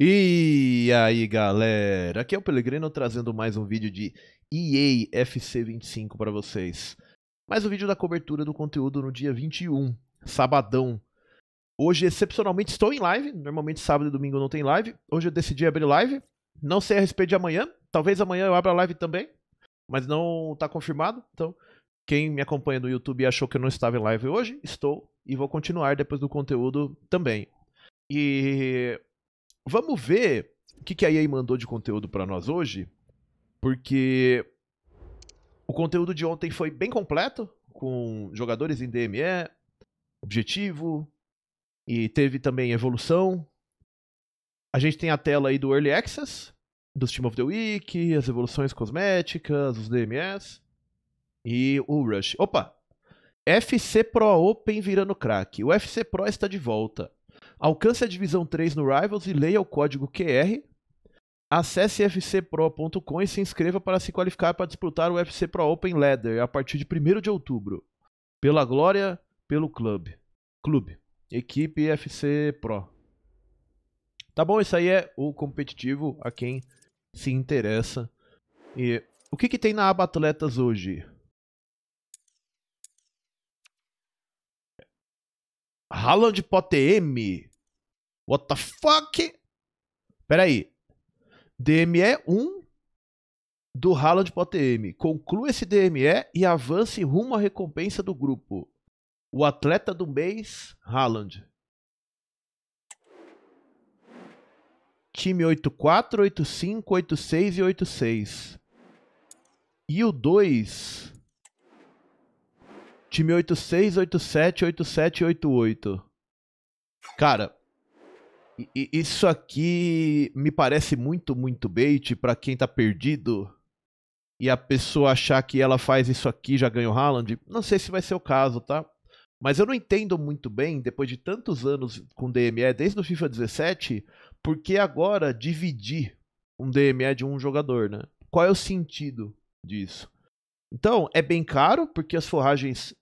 E aí galera, aqui é o Pelegrino trazendo mais um vídeo de EA FC25 para vocês. Mais um vídeo da cobertura do conteúdo no dia 21, sabadão. Hoje excepcionalmente estou em live, normalmente sábado e domingo não tem live. Hoje eu decidi abrir live, não sei a respeito de amanhã, talvez amanhã eu abra live também, mas não está confirmado. Então quem me acompanha no YouTube e achou que eu não estava em live hoje, estou e vou continuar depois do conteúdo também. E Vamos ver o que, que a EA mandou de conteúdo para nós hoje, porque o conteúdo de ontem foi bem completo, com jogadores em DME, objetivo, e teve também evolução. A gente tem a tela aí do Early Access, do Team of the Week, as evoluções cosméticas, os DMS e o Rush. Opa! FC Pro Open virando craque. O FC Pro está de volta. Alcance a divisão 3 no Rivals e leia o código QR. Acesse fcpro.com e se inscreva para se qualificar para disputar o FC Pro Open Ladder a partir de 1 de outubro. Pela glória, pelo clube. Clube. Equipe FC Pro. Tá bom, isso aí é o competitivo a quem se interessa. E o que, que tem na aba Atletas hoje? Haaland pode M. What the fuck? Peraí. DME 1 é do Haaland pro ATM. Conclua esse DME e avance rumo à recompensa do grupo. O atleta do mês, Haaland. Time 84, 85, 86 e 86. E o 2 Time 86, 87, 87 88. Cara, isso aqui me parece muito, muito bait para quem tá perdido e a pessoa achar que ela faz isso aqui já ganha o Haaland. Não sei se vai ser o caso, tá? Mas eu não entendo muito bem, depois de tantos anos com DME, desde o FIFA 17, por que agora dividir um DME de um jogador, né? Qual é o sentido disso? Então, é bem caro, porque as forragens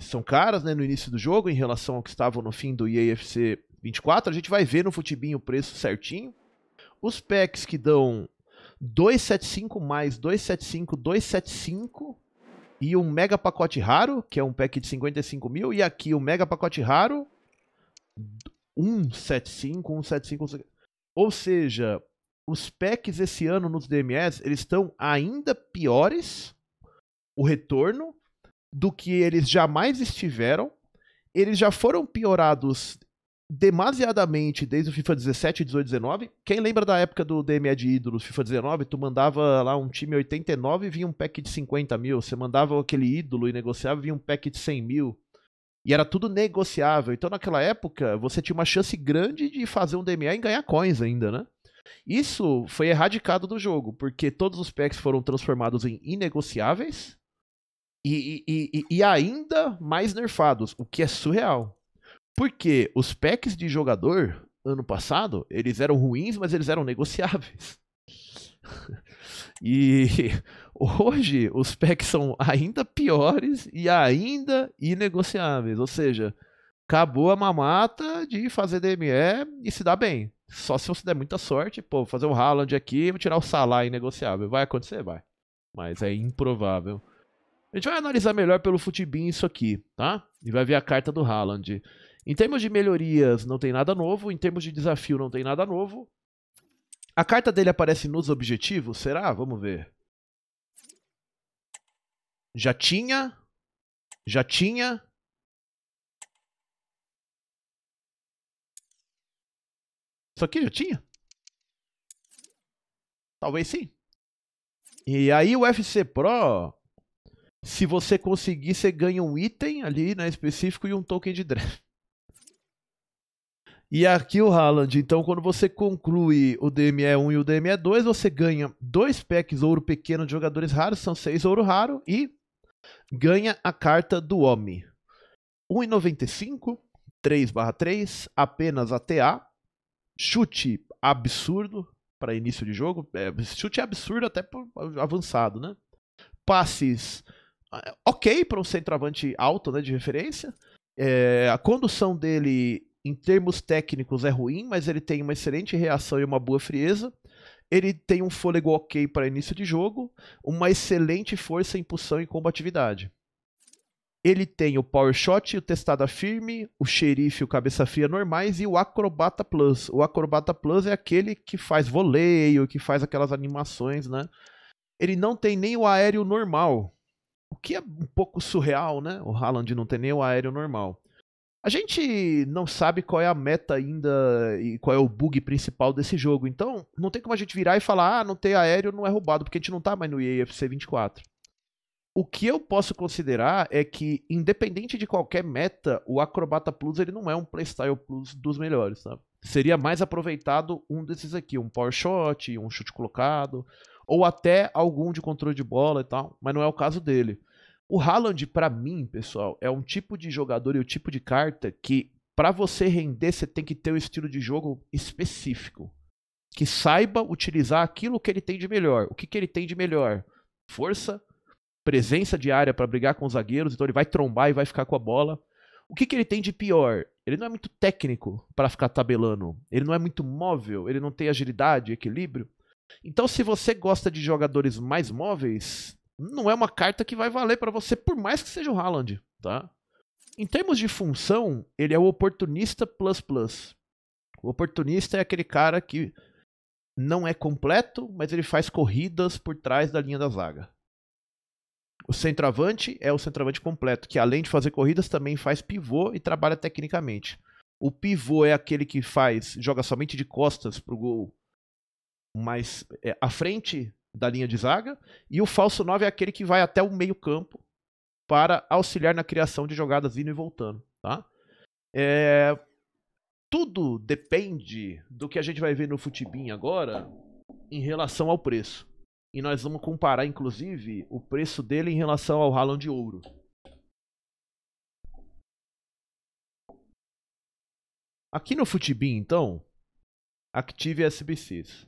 são caras né, no início do jogo em relação ao que estavam no fim do EAFC 24. A gente vai ver no Futibinho o preço certinho. Os packs que dão 275 mais 275, 275 e um mega pacote raro, que é um pack de 55 mil. E aqui o um mega pacote raro, 175, 175, 175. Ou seja, os packs esse ano nos DMS, eles estão ainda piores. O retorno do que eles jamais estiveram. Eles já foram piorados demasiadamente desde o FIFA 17, 18, 19. Quem lembra da época do DMA de ídolos, FIFA 19? Tu mandava lá um time 89 e vinha um pack de 50 mil. Você mandava aquele ídolo e negociava e vinha um pack de 100 mil. E era tudo negociável. Então, naquela época, você tinha uma chance grande de fazer um DMA e ganhar coins ainda, né? Isso foi erradicado do jogo, porque todos os packs foram transformados em inegociáveis e, e, e, ainda mais nerfados, o que é surreal. Porque os packs de jogador, ano passado, eles eram ruins, mas eles eram negociáveis. E hoje os packs são ainda piores e ainda inegociáveis. Ou seja, acabou a mamata de fazer DME e se dá bem. Só se você der muita sorte, pô, vou fazer um Haaland aqui, vou tirar o Salah inegociável. Vai acontecer? Vai. Mas é improvável. A gente vai analisar melhor pelo Futibin isso aqui, tá? E vai ver a carta do Haaland. Em termos de melhorias, não tem nada novo. Em termos de desafio, não tem nada novo. A carta dele aparece nos objetivos? Será? Vamos ver. Já tinha. Já tinha. Isso aqui já tinha? Talvez sim. E aí o FC Pro se você conseguir, você ganha um item ali, né, específico e um token de draft. E aqui o Haaland, então quando você conclui o DME1 e o DME2, você ganha dois packs ouro pequeno de jogadores raros, são seis ouro raro, e ganha a carta do homem. 1,95, 3 barra 3, apenas ATA, chute absurdo para início de jogo, é, chute absurdo até avançado, né? Passes ah, é, ok para um centroavante alto né, de referência. É, a condução dele, em termos técnicos, é ruim, mas ele tem uma excelente reação e uma boa frieza. Ele tem um fôlego ok para início de jogo, uma excelente força, impulsão e combatividade. Ele tem o Power Shot, o Testada Firme, o Xerife, o Cabeça Fria normais e o Acrobata Plus. O Acrobata Plus é aquele que faz voleio, que faz aquelas animações, né? Ele não tem nem o aéreo normal, o que é um pouco surreal, né? O Haaland não tem nem o aéreo normal. A gente não sabe qual é a meta ainda e qual é o bug principal desse jogo. Então, não tem como a gente virar e falar, ah, não tem aéreo, não é roubado, porque a gente não tá mais no EAFC 24. O que eu posso considerar é que, independente de qualquer meta, o Acrobata Plus ele não é um playstyle plus dos melhores, sabe? Seria mais aproveitado um desses aqui, um power shot, um chute colocado, ou até algum de controle de bola e tal, mas não é o caso dele. O Haaland, para mim, pessoal, é um tipo de jogador e o um tipo de carta que, para você render, você tem que ter um estilo de jogo específico. Que saiba utilizar aquilo que ele tem de melhor. O que, que ele tem de melhor? Força, presença de área para brigar com os zagueiros, então ele vai trombar e vai ficar com a bola. O que, que ele tem de pior? Ele não é muito técnico para ficar tabelando. Ele não é muito móvel, ele não tem agilidade, equilíbrio. Então, se você gosta de jogadores mais móveis, não é uma carta que vai valer para você, por mais que seja o Haaland, tá? Em termos de função, ele é o oportunista plus plus. O oportunista é aquele cara que não é completo, mas ele faz corridas por trás da linha da zaga. O centroavante é o centroavante completo, que além de fazer corridas também faz pivô e trabalha tecnicamente. O pivô é aquele que faz, joga somente de costas pro gol mais é, à frente da linha de zaga. E o falso 9 é aquele que vai até o meio-campo para auxiliar na criação de jogadas indo e voltando. Tá? É, tudo depende do que a gente vai ver no Futibin agora em relação ao preço. E nós vamos comparar, inclusive, o preço dele em relação ao Haaland de Ouro. Aqui no Futibin, então, Active é SBCs.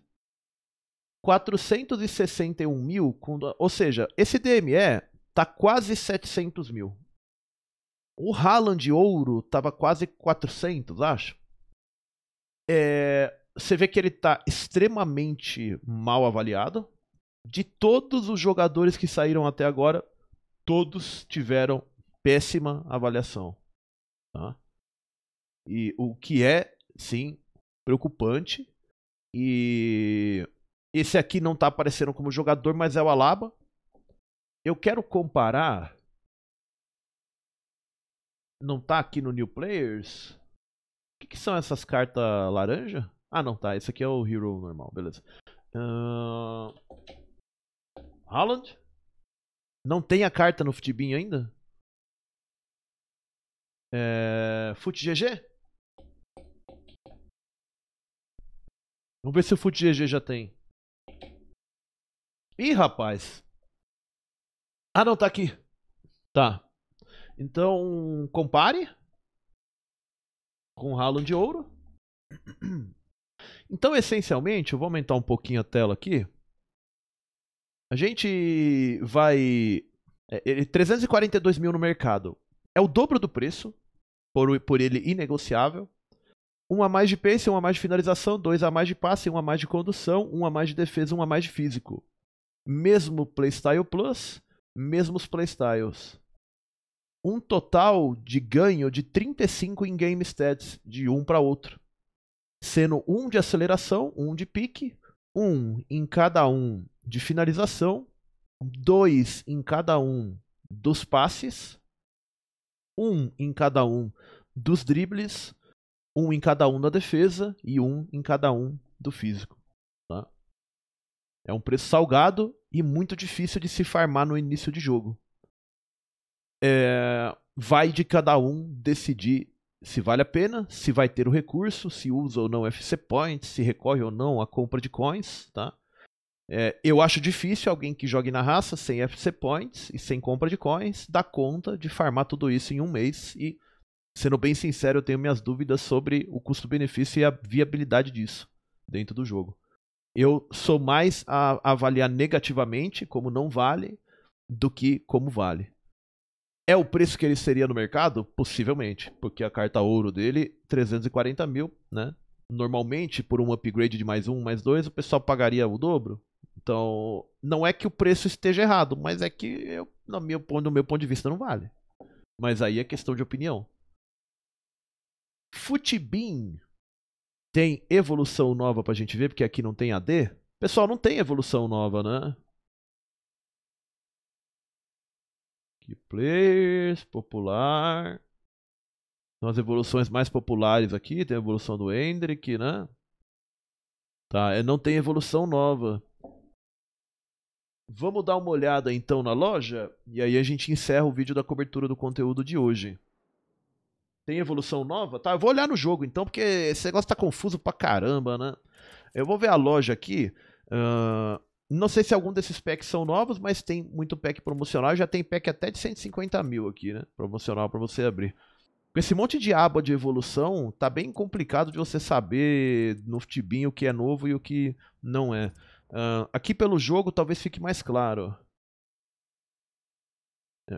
461 mil, com, ou seja, esse DME tá quase 700 mil. O Haaland ouro tava quase 400, acho. É, você vê que ele tá extremamente mal avaliado. De todos os jogadores que saíram até agora, todos tiveram péssima avaliação. Tá? E o que é, sim, preocupante. E esse aqui não está aparecendo como jogador, mas é o Alaba. Eu quero comparar. Não está aqui no New Players? O que, que são essas cartas laranja? Ah, não, tá. Esse aqui é o Hero normal, beleza. Uh... Haaland? Não tem a carta no Futibin ainda? É... FutGG? Vamos ver se o FutGG já tem. Ih, rapaz. Ah, não, tá aqui. Tá. Então, compare com o ralo de ouro. Então, essencialmente, eu vou aumentar um pouquinho a tela aqui. A gente vai. 342 é, é, mil no mercado. É o dobro do preço, por, por ele inegociável. Um a mais de pace, um a mais de finalização, dois a mais de passe, um a mais de condução, um a mais de defesa, um a mais de físico mesmo Playstyle Plus, mesmos playstyles. Um total de ganho de 35 em game stats, de um para outro. Sendo um de aceleração, um de pique, um em cada um de finalização, dois em cada um dos passes, um em cada um dos dribles, um em cada um da defesa e um em cada um do físico. É um preço salgado e muito difícil de se farmar no início de jogo. É, vai de cada um decidir se vale a pena, se vai ter o recurso, se usa ou não FC Points, se recorre ou não à compra de coins, tá? É, eu acho difícil alguém que jogue na raça sem FC Points e sem compra de coins dar conta de farmar tudo isso em um mês. E, sendo bem sincero, eu tenho minhas dúvidas sobre o custo-benefício e a viabilidade disso dentro do jogo eu sou mais a avaliar negativamente como não vale do que como vale. É o preço que ele seria no mercado? Possivelmente, porque a carta ouro dele, 340 mil, né? Normalmente, por um upgrade de mais um, mais dois, o pessoal pagaria o dobro. Então, não é que o preço esteja errado, mas é que, eu, no, meu, no meu ponto de vista, não vale. Mas aí é questão de opinião. Futibin tem evolução nova pra gente ver, porque aqui não tem AD. Pessoal, não tem evolução nova, né? Que players, popular. São as evoluções mais populares aqui. Tem a evolução do Hendrick, né? Tá, é, não tem evolução nova. Vamos dar uma olhada então na loja e aí a gente encerra o vídeo da cobertura do conteúdo de hoje. Tem evolução nova? Tá, eu vou olhar no jogo então, porque esse negócio tá confuso pra caramba, né? Eu vou ver a loja aqui. Uh, não sei se algum desses packs são novos, mas tem muito pack promocional. Já tem pack até de 150 mil aqui, né? Promocional pra você abrir. Com esse monte de aba de evolução, tá bem complicado de você saber no tibinho o que é novo e o que não é. Uh, aqui pelo jogo talvez fique mais claro.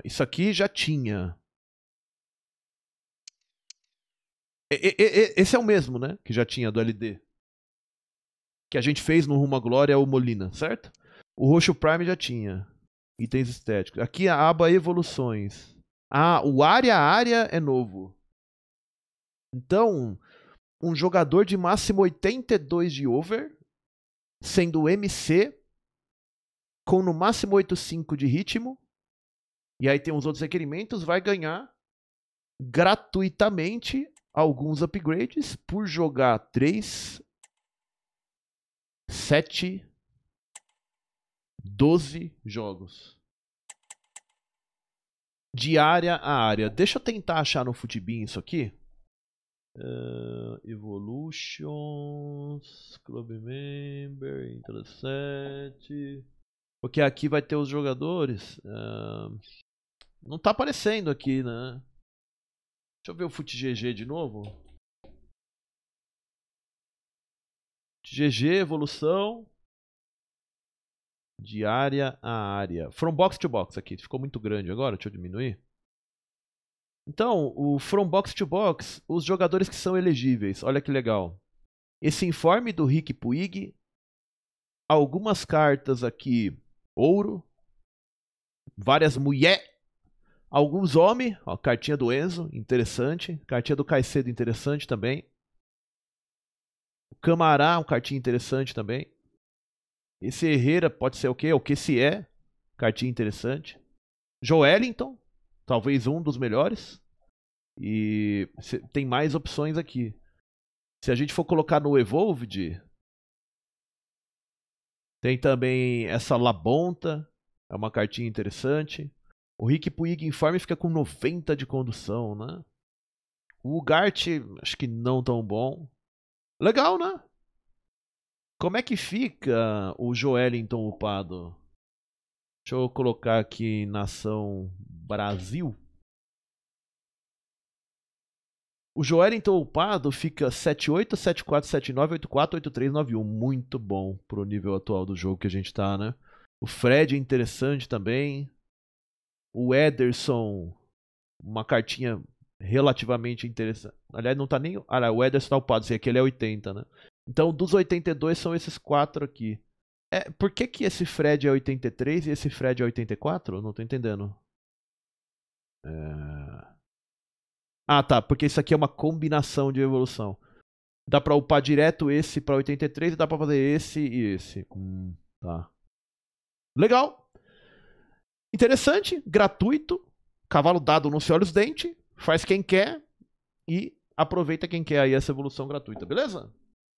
Isso aqui já tinha. Esse é o mesmo, né? Que já tinha do LD. Que a gente fez no Rumo à Glória o Molina, certo? O roxo Prime já tinha. Itens estéticos. Aqui a aba Evoluções. Ah, o área área é novo. Então, um jogador de máximo 82 de over, sendo MC, com no máximo 85 de ritmo, e aí tem os outros requerimentos, vai ganhar gratuitamente alguns upgrades por jogar 3, 7, 12 jogos. De área a área. Deixa eu tentar achar no Futibin isso aqui. Uh, Evolutions, Club Member, Interessante. Porque aqui vai ter os jogadores. Uh, não tá aparecendo aqui, né? Deixa eu ver o FuteGG de novo. GG, evolução. De área a área. From box to box aqui. Ficou muito grande agora, deixa eu diminuir. Então, o from box to box, os jogadores que são elegíveis. Olha que legal. Esse informe do Rick Puig. Algumas cartas aqui, ouro. Várias mulher Alguns homens, ó, cartinha do Enzo, interessante. Cartinha do Caicedo, interessante também. O Camará, um cartinha interessante também. Esse Herrera pode ser o quê? O que se é? Cartinha interessante. Joelinton, talvez um dos melhores. E tem mais opções aqui. Se a gente for colocar no Evolved, tem também essa Labonta, é uma cartinha interessante. O Rick Puig informe fica com 90 de condução, né? O Gart, acho que não tão bom. Legal, né? Como é que fica o Joelinton upado? Deixa eu colocar aqui nação Brasil. O Joelinton upado fica 78, 74, 79, 84, 83, 91. Muito bom pro nível atual do jogo que a gente tá, né? O Fred é interessante também o Ederson, uma cartinha relativamente interessante. Aliás, não tá nem. Ah, o Ederson tá upado, assim, aquele é 80, né? Então, dos 82 são esses quatro aqui. É, por que, que esse Fred é 83 e esse Fred é 84? não tô entendendo. É... Ah, tá. Porque isso aqui é uma combinação de evolução. Dá pra upar direto esse pra 83 e dá pra fazer esse e esse. Hum, tá. Legal! Interessante, gratuito, cavalo dado não se olha os dentes, faz quem quer e aproveita quem quer aí essa evolução gratuita, beleza?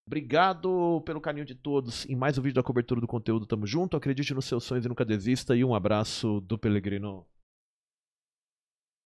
Obrigado pelo carinho de todos em mais um vídeo da cobertura do conteúdo. Tamo junto, acredite nos seus sonhos e nunca desista. E um abraço do Pelegrino.